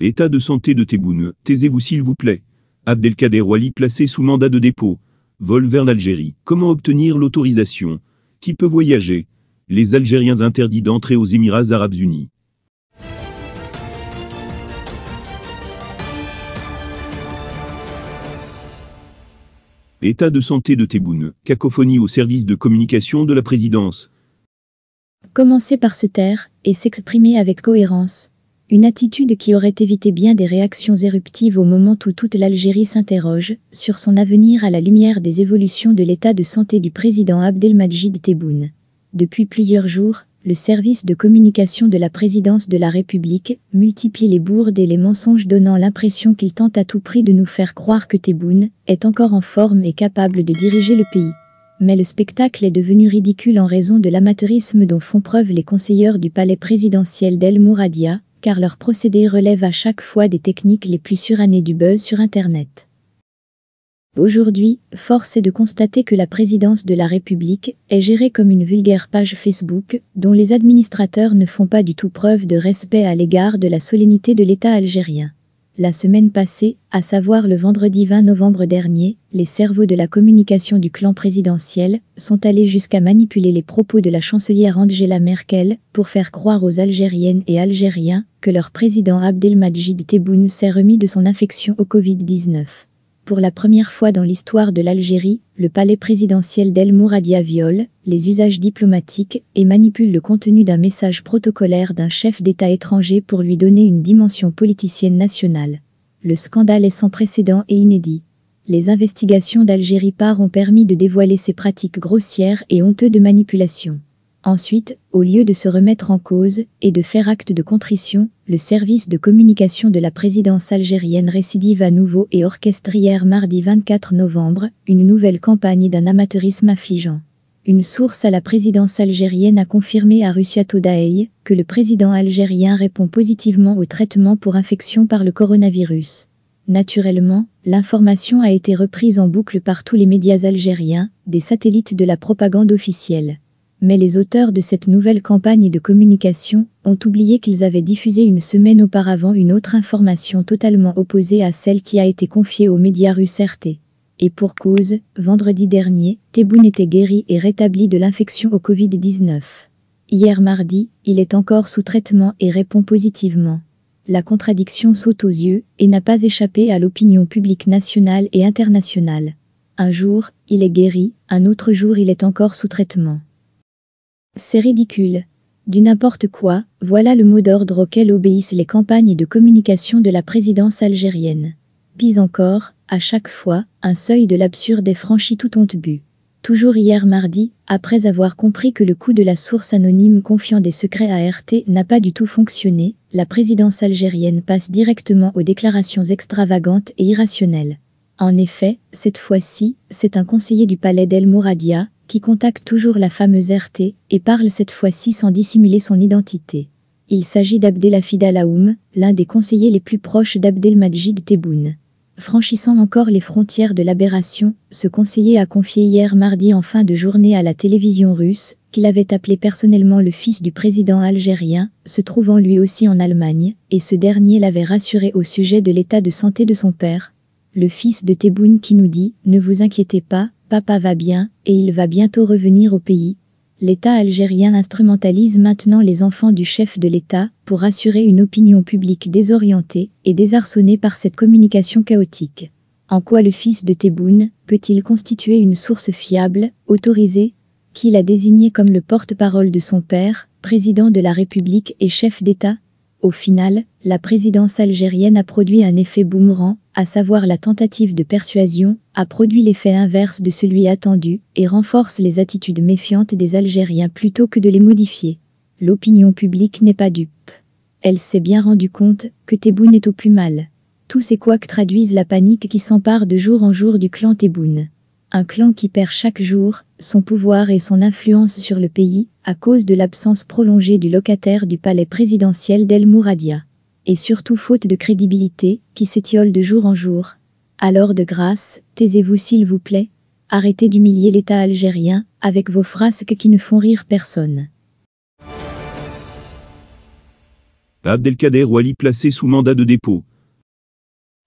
État de santé de Tebboune, taisez-vous s'il vous plaît. Abdelkader Wali placé sous mandat de dépôt. Vol vers l'Algérie. Comment obtenir l'autorisation Qui peut voyager Les Algériens interdits d'entrer aux Émirats Arabes Unis. État de santé de Tebboune, cacophonie au service de communication de la présidence. Commencez par se taire et s'exprimer avec cohérence. Une attitude qui aurait évité bien des réactions éruptives au moment où toute l'Algérie s'interroge sur son avenir à la lumière des évolutions de l'état de santé du président Abdelmadjid Tebboune. Depuis plusieurs jours, le service de communication de la présidence de la République multiplie les bourdes et les mensonges donnant l'impression qu'il tente à tout prix de nous faire croire que Tebboune est encore en forme et capable de diriger le pays mais le spectacle est devenu ridicule en raison de l'amateurisme dont font preuve les conseilleurs du palais présidentiel d'El Mouradia, car leur procédé relève à chaque fois des techniques les plus surannées du buzz sur Internet. Aujourd'hui, force est de constater que la présidence de la République est gérée comme une vulgaire page Facebook dont les administrateurs ne font pas du tout preuve de respect à l'égard de la solennité de l'État algérien la semaine passée, à savoir le vendredi 20 novembre dernier, les cerveaux de la communication du clan présidentiel sont allés jusqu'à manipuler les propos de la chancelière Angela Merkel pour faire croire aux Algériennes et Algériens que leur président Abdelmajid Tebboune s'est remis de son infection au Covid-19. Pour la première fois dans l'histoire de l'Algérie, le palais présidentiel d'El Mouradia viole les usages diplomatiques et manipule le contenu d'un message protocolaire d'un chef d'État étranger pour lui donner une dimension politicienne nationale. Le scandale est sans précédent et inédit. Les investigations d'Algérie par ont permis de dévoiler ces pratiques grossières et honteuses de manipulation. Ensuite, au lieu de se remettre en cause et de faire acte de contrition, le service de communication de la présidence algérienne récidive à nouveau et orchestrière mardi 24 novembre une nouvelle campagne d'un amateurisme affligeant. Une source à la présidence algérienne a confirmé à Russia Today que le président algérien répond positivement au traitement pour infection par le coronavirus. Naturellement, l'information a été reprise en boucle par tous les médias algériens, des satellites de la propagande officielle mais les auteurs de cette nouvelle campagne de communication ont oublié qu'ils avaient diffusé une semaine auparavant une autre information totalement opposée à celle qui a été confiée aux médias russes RT. Et pour cause, vendredi dernier, Tebboune était guéri et rétabli de l'infection au Covid-19. Hier mardi, il est encore sous traitement et répond positivement. La contradiction saute aux yeux et n'a pas échappé à l'opinion publique nationale et internationale. Un jour, il est guéri, un autre jour il est encore sous traitement. C'est ridicule. Du n'importe quoi, voilà le mot d'ordre auquel obéissent les campagnes de communication de la présidence algérienne. Pis encore, à chaque fois, un seuil de l'absurde est franchi tout honte but. Toujours hier mardi, après avoir compris que le coup de la source anonyme confiant des secrets à RT n'a pas du tout fonctionné, la présidence algérienne passe directement aux déclarations extravagantes et irrationnelles. En effet, cette fois-ci, c'est un conseiller du palais d'El Mouradia, qui contacte toujours la fameuse RT et parle cette fois-ci sans dissimuler son identité. Il s'agit d'Abdelhafid Alaoum, l'un des conseillers les plus proches d'Abdelmajid Tebboune. Franchissant encore les frontières de l'aberration, ce conseiller a confié hier mardi en fin de journée à la télévision russe qu'il avait appelé personnellement le fils du président algérien, se trouvant lui aussi en Allemagne, et ce dernier l'avait rassuré au sujet de l'état de santé de son père. Le fils de Tebboune qui nous dit « Ne vous inquiétez pas, papa va bien, et il va bientôt revenir au pays. L'État algérien instrumentalise maintenant les enfants du chef de l'État pour assurer une opinion publique désorientée et désarçonnée par cette communication chaotique. En quoi le fils de Tebboune peut-il constituer une source fiable, autorisée, qu'il a désigné comme le porte-parole de son père, président de la République et chef d'État Au final, la présidence algérienne a produit un effet boomerang, à savoir la tentative de persuasion, a produit l'effet inverse de celui attendu et renforce les attitudes méfiantes des Algériens plutôt que de les modifier. L'opinion publique n'est pas dupe. Elle s'est bien rendue compte que Tebboune est au plus mal. Tous ces couacs traduisent la panique qui s'empare de jour en jour du clan Tebboune. Un clan qui perd chaque jour son pouvoir et son influence sur le pays à cause de l'absence prolongée du locataire du palais présidentiel d'El Mouradia et surtout faute de crédibilité, qui s'étiole de jour en jour. Alors de grâce, taisez-vous s'il vous plaît, arrêtez d'humilier l'État algérien, avec vos frasques qui ne font rire personne. Abdelkader Wali placé sous mandat de dépôt.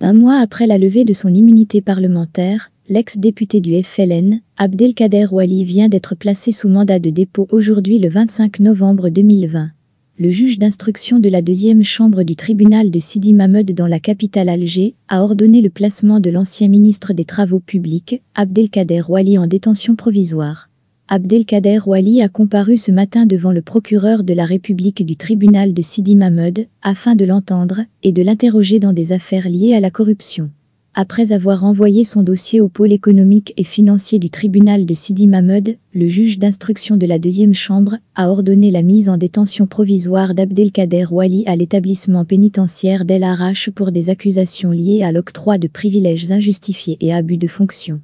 Un mois après la levée de son immunité parlementaire, l'ex-député du FLN, Abdelkader Wali vient d'être placé sous mandat de dépôt aujourd'hui le 25 novembre 2020 le juge d'instruction de la deuxième chambre du tribunal de Sidi Mahmoud dans la capitale Alger a ordonné le placement de l'ancien ministre des Travaux publics, Abdelkader Wali, en détention provisoire. Abdelkader Wali a comparu ce matin devant le procureur de la République du tribunal de Sidi Mahmoud afin de l'entendre et de l'interroger dans des affaires liées à la corruption. Après avoir envoyé son dossier au pôle économique et financier du tribunal de Sidi Mahmoud, le juge d'instruction de la deuxième chambre a ordonné la mise en détention provisoire d'Abdelkader Wali à l'établissement pénitentiaire d'El Arache pour des accusations liées à l'octroi de privilèges injustifiés et abus de fonction.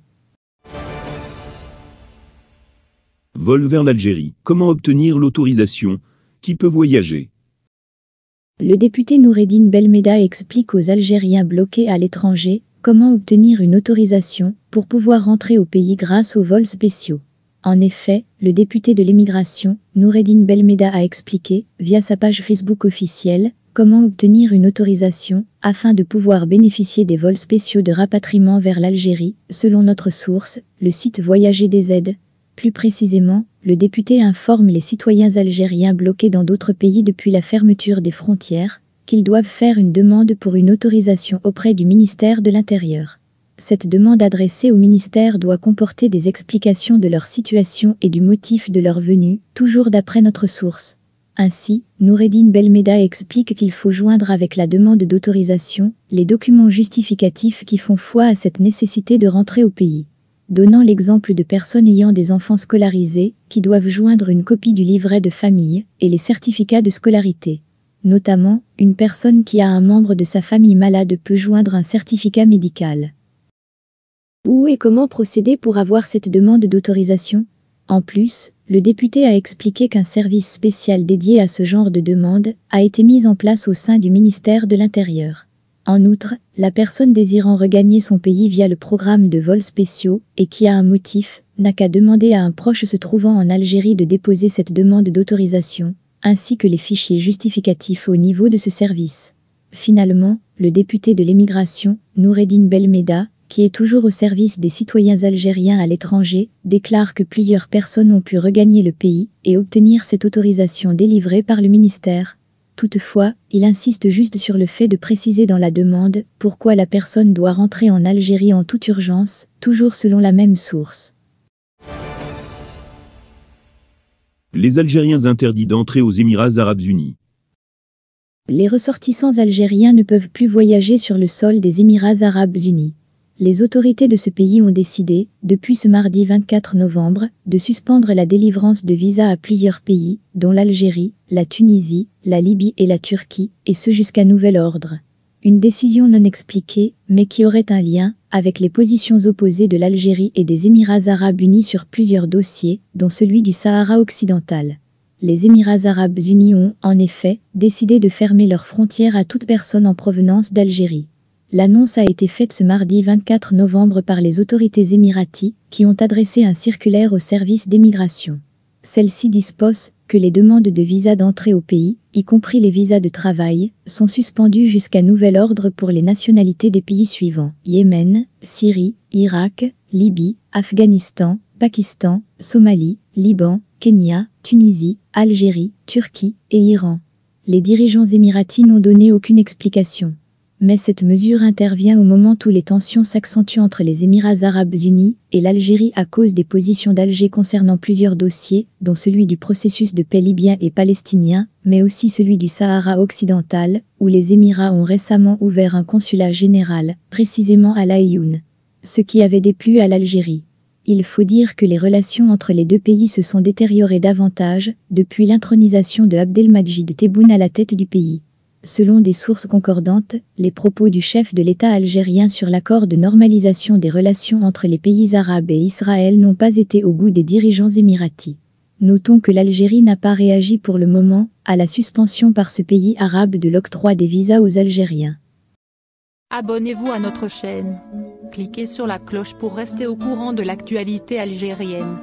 Vol vers l'Algérie. Comment obtenir l'autorisation Qui peut voyager Le député Noureddin Belmeda explique aux Algériens bloqués à l'étranger Comment obtenir une autorisation pour pouvoir rentrer au pays grâce aux vols spéciaux En effet, le député de l'émigration, Noureddin Belmeda a expliqué, via sa page Facebook officielle, comment obtenir une autorisation afin de pouvoir bénéficier des vols spéciaux de rapatriement vers l'Algérie, selon notre source, le site Voyager des aides. Plus précisément, le député informe les citoyens algériens bloqués dans d'autres pays depuis la fermeture des frontières qu'ils doivent faire une demande pour une autorisation auprès du ministère de l'Intérieur. Cette demande adressée au ministère doit comporter des explications de leur situation et du motif de leur venue, toujours d'après notre source. Ainsi, Noureddin Belmeda explique qu'il faut joindre avec la demande d'autorisation les documents justificatifs qui font foi à cette nécessité de rentrer au pays donnant l'exemple de personnes ayant des enfants scolarisés qui doivent joindre une copie du livret de famille et les certificats de scolarité. Notamment, une personne qui a un membre de sa famille malade peut joindre un certificat médical. Où et comment procéder pour avoir cette demande d'autorisation En plus, le député a expliqué qu'un service spécial dédié à ce genre de demande a été mis en place au sein du ministère de l'Intérieur. En outre, la personne désirant regagner son pays via le programme de vols spéciaux et qui a un motif n'a qu'à demander à un proche se trouvant en Algérie de déposer cette demande d'autorisation, ainsi que les fichiers justificatifs au niveau de ce service. Finalement, le député de l'émigration, Noureddine Belmeda, qui est toujours au service des citoyens algériens à l'étranger, déclare que plusieurs personnes ont pu regagner le pays et obtenir cette autorisation délivrée par le ministère. Toutefois, il insiste juste sur le fait de préciser dans la demande pourquoi la personne doit rentrer en Algérie en toute urgence, toujours selon la même source. Les Algériens interdits d'entrer aux Émirats Arabes Unis. Les ressortissants algériens ne peuvent plus voyager sur le sol des Émirats Arabes Unis. Les autorités de ce pays ont décidé, depuis ce mardi 24 novembre, de suspendre la délivrance de visas à plusieurs pays, dont l'Algérie, la Tunisie, la Libye et la Turquie, et ce jusqu'à nouvel ordre. Une décision non expliquée, mais qui aurait un lien avec les positions opposées de l'Algérie et des Émirats arabes unis sur plusieurs dossiers, dont celui du Sahara occidental. Les Émirats arabes unis ont, en effet, décidé de fermer leurs frontières à toute personne en provenance d'Algérie. L'annonce a été faite ce mardi 24 novembre par les autorités émiraties, qui ont adressé un circulaire au service d'émigration. Celle-ci dispose que les demandes de visa d'entrée au pays y compris les visas de travail, sont suspendus jusqu'à nouvel ordre pour les nationalités des pays suivants Yémen, Syrie, Irak, Libye, Afghanistan, Pakistan, Somalie, Liban, Kenya, Tunisie, Algérie, Turquie et Iran. Les dirigeants émiratis n'ont donné aucune explication mais cette mesure intervient au moment où les tensions s'accentuent entre les Émirats arabes unis et l'Algérie à cause des positions d'Alger concernant plusieurs dossiers, dont celui du processus de paix libyen et palestinien, mais aussi celui du Sahara occidental, où les Émirats ont récemment ouvert un consulat général, précisément à Laïoun. Ce qui avait déplu à l'Algérie. Il faut dire que les relations entre les deux pays se sont détériorées davantage depuis l'intronisation de Abdelmajid Tebboune à la tête du pays. Selon des sources concordantes, les propos du chef de l'État algérien sur l'accord de normalisation des relations entre les pays arabes et Israël n'ont pas été au goût des dirigeants émiratis. Notons que l'Algérie n'a pas réagi pour le moment à la suspension par ce pays arabe de l'octroi des visas aux Algériens. Abonnez-vous à notre chaîne. Cliquez sur la cloche pour rester au courant de l'actualité algérienne.